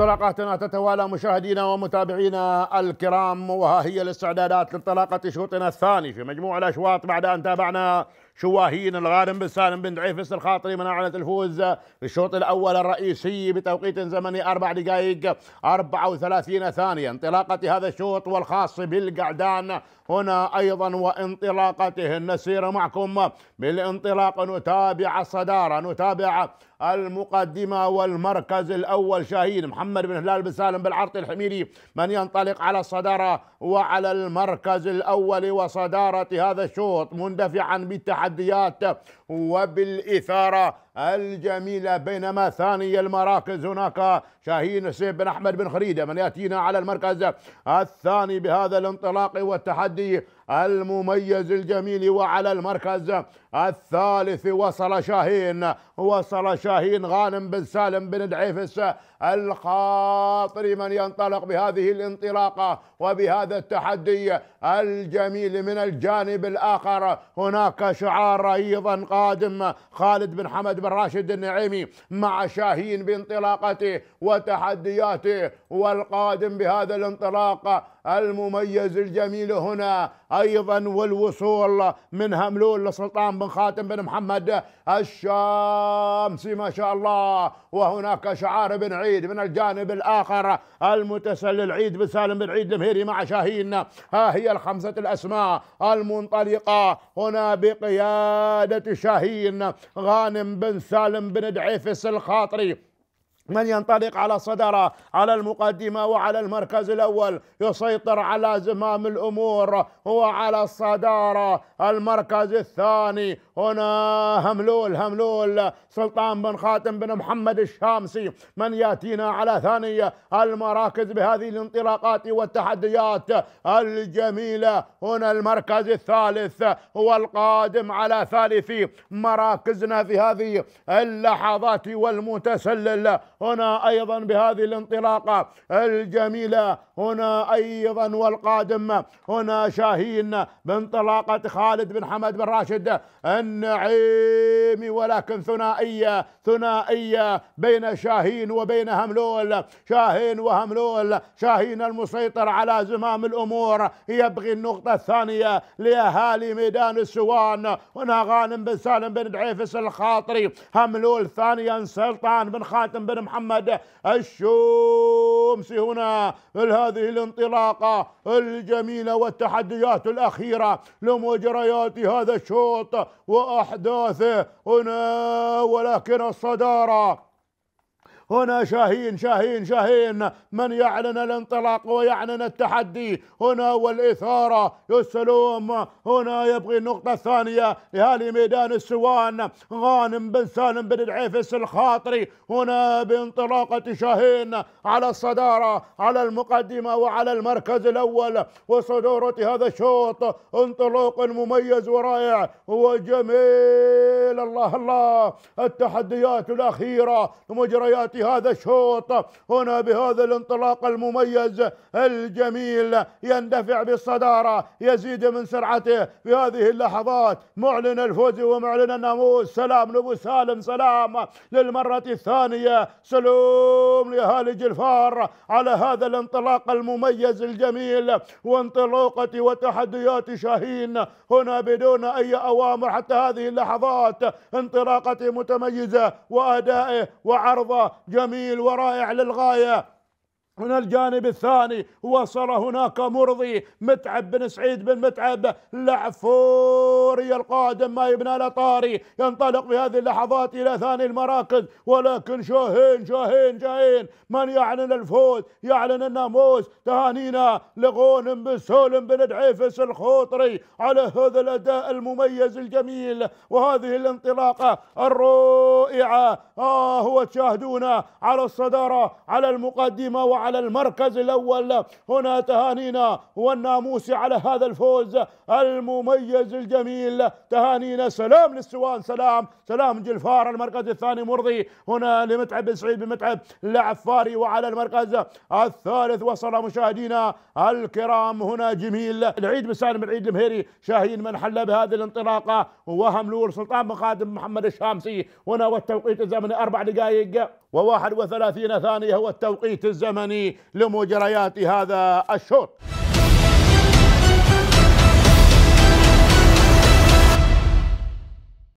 انطلاقاتنا تتوالى مشاهدينا ومتابعينا الكرام وها هي الاستعدادات لانطلاقة شوطنا الثاني في مجموع الأشواط بعد أن تابعنا شواهين الغانم بن سالم بن دعيفس الخاطري من أعلنت الفوز في الشوط الأول الرئيسي بتوقيت زمني أربع دقائق 34 ثانية انطلاقة هذا الشوط والخاص بالقعدان هنا أيضا وانطلاقته نسير معكم بالانطلاق نتابع الصدارة نتابع المقدمة والمركز الأول شاهين محمد بن هلال بن سالم بالعرض الحميري من ينطلق على الصدارة وعلى المركز الأول وصدارة هذا الشوط مندفعا بالتحدي بالتحديات وبالإثارة الجميلة بينما ثاني المراكز هناك شاهين سيف بن أحمد بن خريدة من يأتينا على المركز الثاني بهذا الانطلاق والتحدي المميز الجميل وعلى المركز الثالث وصل شاهين وصل شاهين غانم بن سالم بن دعيفس الخاطري من ينطلق بهذه الانطلاقة وبهذا التحدي الجميل من الجانب الآخر هناك شعار أيضا قادم خالد بن حمد بن راشد النعيمي مع شاهين بانطلاقته وتحدياته والقادم بهذا الانطلاق المميز الجميل هنا أيضا والوصول من هملول لسلطان بن خاتم بن محمد الشامسي ما شاء الله وهناك شعار بن عيد من الجانب الآخر المتسلل عيد بن سالم بن عيد المهيري مع شاهين ها هي الخمسة الأسماء المنطلقة هنا بقيادة شاهين غانم بن سالم بن دعيفس الخاطري من ينطلق على صدره على المقدمة وعلى المركز الأول يسيطر على زمام الأمور هو على الصدارة المركز الثاني هنا هملول هملول سلطان بن خاتم بن محمد الشامسي من يأتينا على ثاني المراكز بهذه الانطلاقات والتحديات الجميلة هنا المركز الثالث هو القادم على ثالث مراكزنا في هذه اللحظات والمتسلل هنا أيضا بهذه الانطلاقة الجميلة هنا أيضا والقادم هنا شاهين بانطلاقة خالد بن حمد بن راشد النعيمي ولكن ثنائية ثنائية بين شاهين وبين هملول شاهين وهملول شاهين المسيطر على زمام الأمور يبغي النقطة الثانية لأهالي ميدان السوان هنا غانم بن سالم بن دعيفس الخاطري هملول ثانيا سلطان بن خاتم بن محمد الشومسي هنا هذه الانطلاقة الجميلة والتحديات الأخيرة لمجريات هذا الشوط وأحداثه هنا ولكن الصدارة هنا شاهين شاهين شاهين من يعلن الانطلاق ويعلن التحدي هنا والإثارة يسلوم هنا يبغي النقطة الثانية لهالي ميدان السوان غانم بن سالم بن العيفس الخاطري هنا بانطلاقة شاهين على الصدارة على المقدمة وعلى المركز الأول وصدورة هذا الشوط انطلاق مميز ورائع وجميل الله الله التحديات الأخيرة مجريات هذا الشوط هنا بهذا الانطلاق المميز الجميل يندفع بالصدارة يزيد من سرعته في هذه اللحظات معلن الفوز ومعلن الناموس سلام نبو سالم سلام للمرة الثانية سلوم لأهالي جلفار على هذا الانطلاق المميز الجميل وانطلاقة وتحديات شاهين هنا بدون أي أوامر حتى هذه اللحظات انطلاقة متميزة وأدائه وعرضه جميل ورائع للغايه من الجانب الثاني وصل هناك مرضي متعب بن سعيد بن متعب لعفوري القادم ما يبنى له طاري ينطلق في هذه اللحظات الى ثاني المراكز ولكن شاهين شاهين جايين من يعلن الفوز يعلن الناموس تهانينا لغونم بن سولم بن دعيفس الخوطري على هذا الاداء المميز الجميل وهذه الانطلاقه الرائعه آه هو تشاهدونا على الصداره على المقدمه وعلى على المركز الأول هنا تهانينا والناموسي على هذا الفوز المميز الجميل تهانينا سلام للسوان سلام سلام جلفار المركز الثاني مرضي هنا لمتعب بن سعيد بن متعب العفاري وعلى المركز الثالث وصل مشاهدينا الكرام هنا جميل العيد بن سالم العيد المهيري شاهين من حل بهذه الانطلاقة وهم لور سلطان بن خادم محمد الشامسي هنا والتوقيت الزمني أربع دقائق وواحد وثلاثين ثانية هو التوقيت الزمني لمجريات هذا الشوط